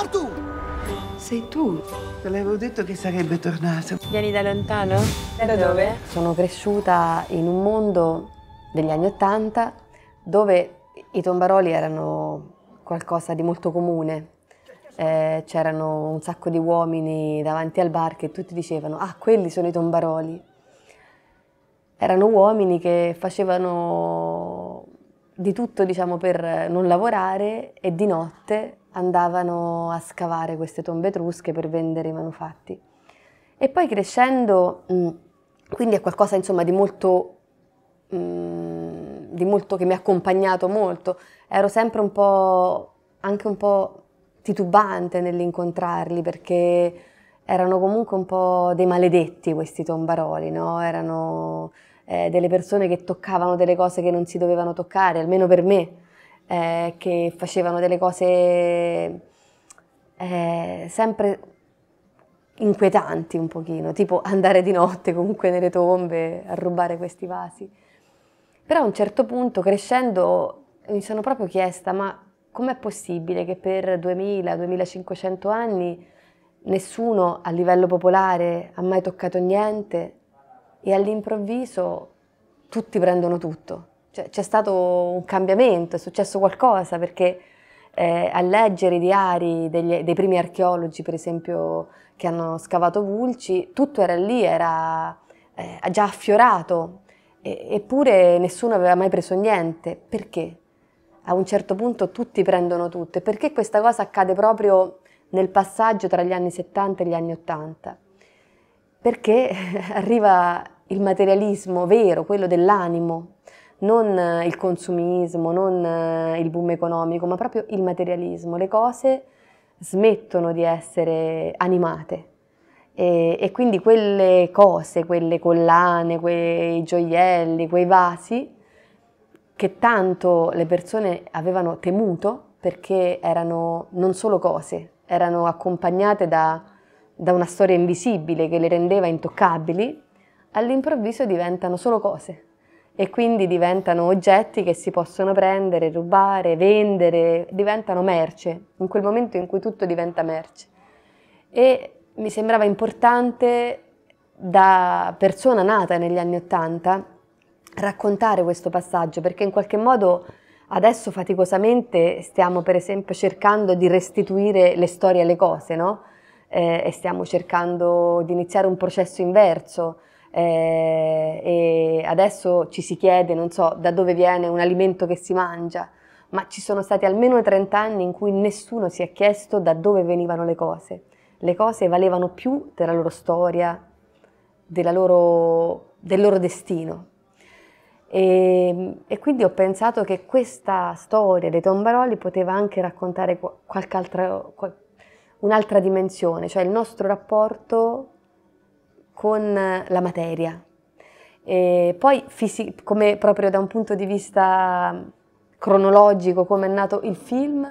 Artù! Sei tu. Te l'avevo detto che sarebbe tornato. Vieni da lontano? Da dove? Sono cresciuta in un mondo degli anni Ottanta dove i tombaroli erano qualcosa di molto comune. Eh, c'erano un sacco di uomini davanti al bar che tutti dicevano ah, quelli sono i tombaroli. Erano uomini che facevano di tutto diciamo, per non lavorare e di notte andavano a scavare queste tombe etrusche per vendere i manufatti. E poi crescendo, mm, quindi è qualcosa insomma, di, molto, mm, di molto che mi ha accompagnato molto, ero sempre un po', anche un po' titubante nell'incontrarli perché erano comunque un po' dei maledetti questi tombaroli, no? erano eh, delle persone che toccavano delle cose che non si dovevano toccare, almeno per me eh, che facevano delle cose eh, sempre inquietanti un pochino, tipo andare di notte comunque nelle tombe a rubare questi vasi. Però a un certo punto, crescendo, mi sono proprio chiesta, ma com'è possibile che per 2000-2500 anni nessuno a livello popolare ha mai toccato niente e all'improvviso tutti prendono tutto? Cioè, c'è stato un cambiamento, è successo qualcosa perché eh, a leggere i diari degli, dei primi archeologi, per esempio, che hanno scavato Vulci, tutto era lì, era eh, già affiorato, e, eppure nessuno aveva mai preso niente. Perché? A un certo punto tutti prendono tutto. E perché questa cosa accade proprio nel passaggio tra gli anni 70 e gli anni 80? Perché arriva il materialismo vero, quello dell'animo, non eh, il consumismo, non eh, il boom economico, ma proprio il materialismo. Le cose smettono di essere animate e, e quindi quelle cose, quelle collane, quei gioielli, quei vasi che tanto le persone avevano temuto perché erano non solo cose, erano accompagnate da, da una storia invisibile che le rendeva intoccabili, all'improvviso diventano solo cose e quindi diventano oggetti che si possono prendere, rubare, vendere, diventano merce, in quel momento in cui tutto diventa merce. E mi sembrava importante da persona nata negli anni Ottanta raccontare questo passaggio perché in qualche modo adesso faticosamente stiamo per esempio cercando di restituire le storie alle cose, no? Eh, e stiamo cercando di iniziare un processo inverso eh, e adesso ci si chiede, non so, da dove viene un alimento che si mangia, ma ci sono stati almeno 30 anni in cui nessuno si è chiesto da dove venivano le cose. Le cose valevano più della loro storia, della loro, del loro destino. E, ehm, e, quindi ho pensato che questa storia dei tombaroli poteva anche raccontare qualche altra, un'altra dimensione, cioè il nostro rapporto con la materia. E poi come proprio da un punto di vista cronologico, come è nato il film,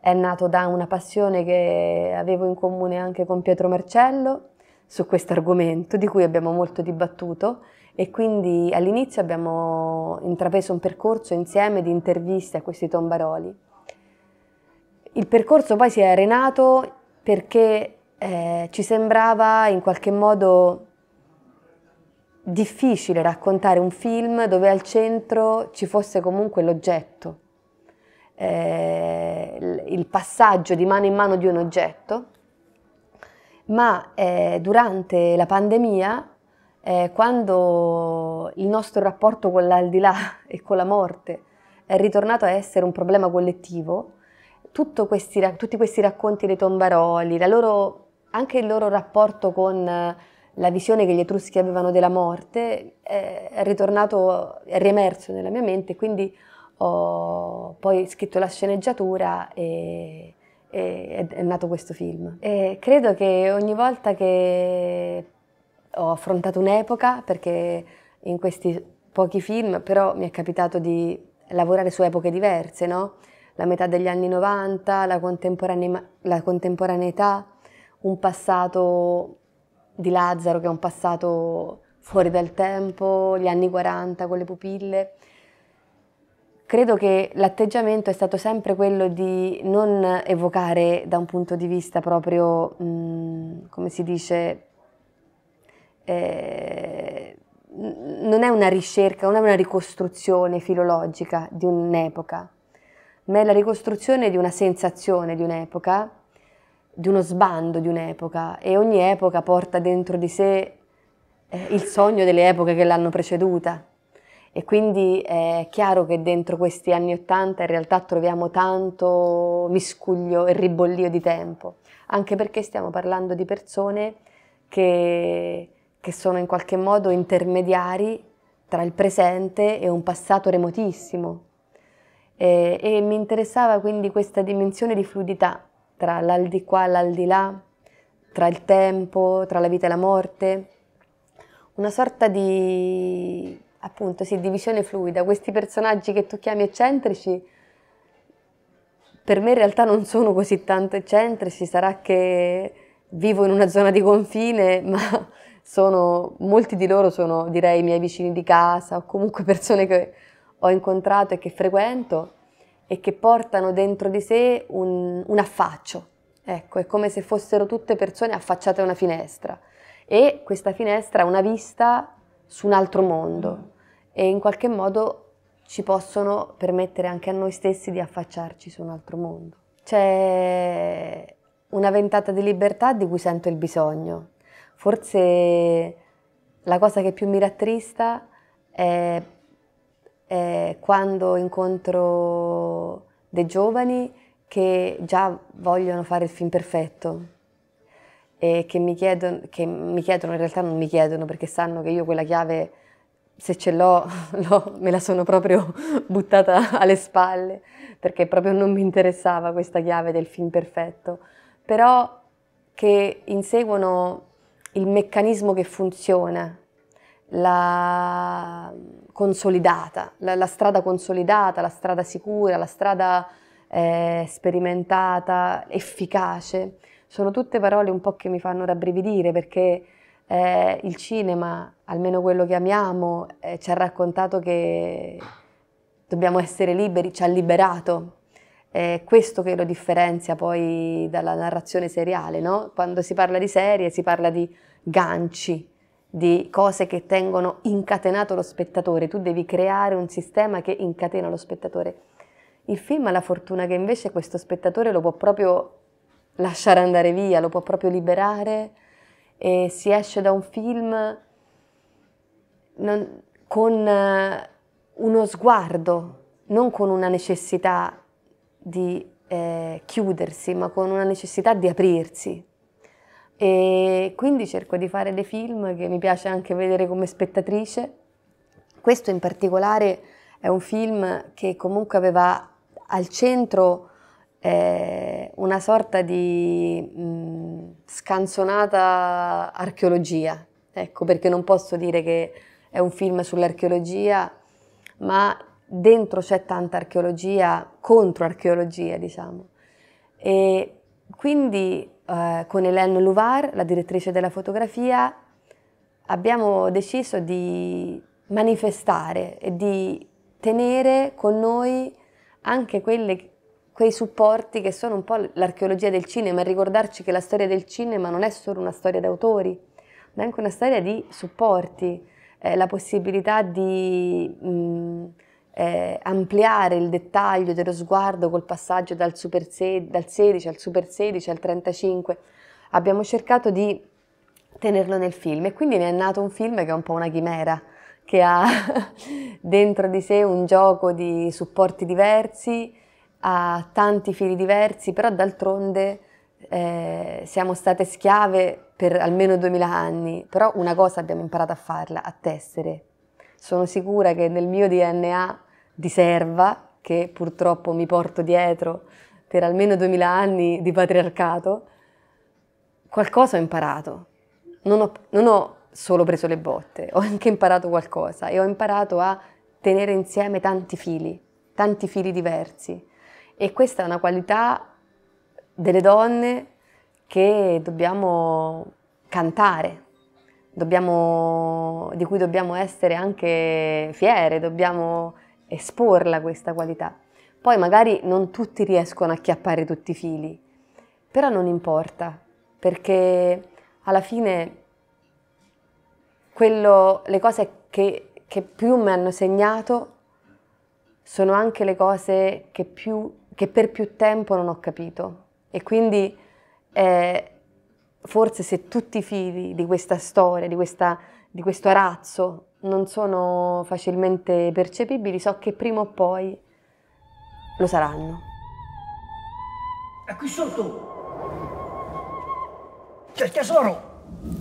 è nato da una passione che avevo in comune anche con Pietro Marcello su questo argomento di cui abbiamo molto dibattuto e quindi all'inizio abbiamo intrapreso un percorso insieme di interviste a questi tombaroli. Il percorso poi si è arenato perché eh, ci sembrava in qualche modo difficile raccontare un film dove al centro ci fosse comunque l'oggetto, eh, il passaggio di mano in mano di un oggetto, ma eh, durante la pandemia, eh, quando il nostro rapporto con l'aldilà e con la morte è ritornato a essere un problema collettivo, questi, tutti questi racconti dei tombaroli, la loro anche il loro rapporto con eh, la visione che gli Etruschi avevano della morte eh, è ritornato, è riemerso nella mia mente, quindi ho poi scritto la sceneggiatura e, e è nato questo film. E credo che ogni volta che ho affrontato un'epoca, perché in questi pochi film però mi è capitato di lavorare su epoche diverse, no? la metà degli anni 90, la, contemporane la contemporaneità, un passato di Lazzaro che è un passato fuori dal tempo, gli anni 40 con le pupille. Credo che l'atteggiamento è stato sempre quello di non evocare da un punto di vista proprio, mh, come si dice, eh, non è una ricerca, non è una ricostruzione filologica di un'epoca, ma è la ricostruzione di una sensazione di un'epoca di uno sbando di un'epoca e ogni epoca porta dentro di sé eh, il sogno delle epoche che l'hanno preceduta. E quindi è chiaro che dentro questi anni Ottanta in realtà troviamo tanto miscuglio e ribollio di tempo, anche perché stiamo parlando di persone che, che sono in qualche modo intermediari tra il presente e un passato remotissimo. E, e mi interessava quindi questa dimensione di fluidità tra l'aldicà e l'aldilà, tra il tempo, tra la vita e la morte, una sorta di, appunto, sì, di visione fluida. Questi personaggi che tu chiami eccentrici, per me in realtà non sono così tanto eccentrici, sarà che vivo in una zona di confine, ma sono, molti di loro sono, direi, i miei vicini di casa o comunque persone che ho incontrato e che frequento e che portano dentro di sé un, un affaccio. Ecco, è come se fossero tutte persone affacciate a una finestra e questa finestra ha una vista su un altro mondo e in qualche modo ci possono permettere anche a noi stessi di affacciarci su un altro mondo. C'è una ventata di libertà di cui sento il bisogno. Forse la cosa che più mi rattrista è eh, quando incontro dei giovani che già vogliono fare il film perfetto e che mi, chiedono, che mi chiedono, in realtà non mi chiedono perché sanno che io quella chiave se ce l'ho, me la sono proprio buttata alle spalle perché proprio non mi interessava questa chiave del film perfetto, però che inseguono il meccanismo che funziona la consolidata, la, la, strada consolidata, la strada sicura, la strada eh, sperimentata, efficace, sono tutte parole un po' che mi fanno rabbrividire perché eh, il cinema, almeno quello che amiamo, eh, ci ha raccontato che dobbiamo essere liberi, ci ha liberato. È questo che lo differenzia poi dalla narrazione seriale, no? Quando si parla di serie si parla di ganci, di cose che tengono incatenato lo spettatore, tu devi creare un sistema che incatena lo spettatore. Il film ha la fortuna che invece questo spettatore lo può proprio lasciare andare via, lo può proprio liberare e si esce da un film non, con eh, uno sguardo, non con una necessità di eh, chiudersi, ma con una necessità di aprirsi. E quindi cerco di fare dei film che mi piace anche vedere come spettatrice. Questo in particolare è un film che comunque aveva al centro eh, una sorta di mh, scanzonata archeologia. Ecco perché non posso dire che è un film sull'archeologia, ma dentro c'è tanta archeologia, contro archeologia diciamo. E quindi eh, con Hélène Louvar, la direttrice della fotografia, abbiamo deciso di manifestare e di tenere con noi anche quelle, quei supporti che sono un po' l'archeologia del cinema, e ricordarci che la storia del cinema non è solo una storia d'autori, ma è anche una storia di supporti, eh, la possibilità di... Mh, mm, eh, ampliare il dettaglio dello sguardo col passaggio dal, super se- dal 16 al super 16 al 35. Abbiamo cercato di tenerlo nel film e quindi ne è nato un film che è un po' una chimera, che ha dentro di sé un gioco di supporti diversi, ha tanti fili diversi, però d'altronde eh, siamo state schiave per almeno 2000 anni, però una cosa abbiamo imparato a farla, a tessere. Sono sicura che nel mio DNA di serva che purtroppo mi porto dietro per almeno 2000 anni di patriarcato, qualcosa ho imparato. Non ho, non ho solo preso le botte, ho anche imparato qualcosa e ho imparato a tenere insieme tanti fili, tanti fili diversi. E questa è una qualità delle donne che dobbiamo cantare, dobbiamo, di cui dobbiamo essere anche fiere, dobbiamo esporla questa qualità. Poi magari non tutti riescono a chiappare tutti i fili, però non importa, perché alla fine quello, le cose che, che, più mi hanno segnato sono anche le cose che, più, che per più tempo non ho capito. E quindi eh, forse se tutti i fili di questa storia, di, questa, di questo arazzo non sono facilmente percepibili, so che prima o poi lo saranno. È qui sotto! C'è il tesoro!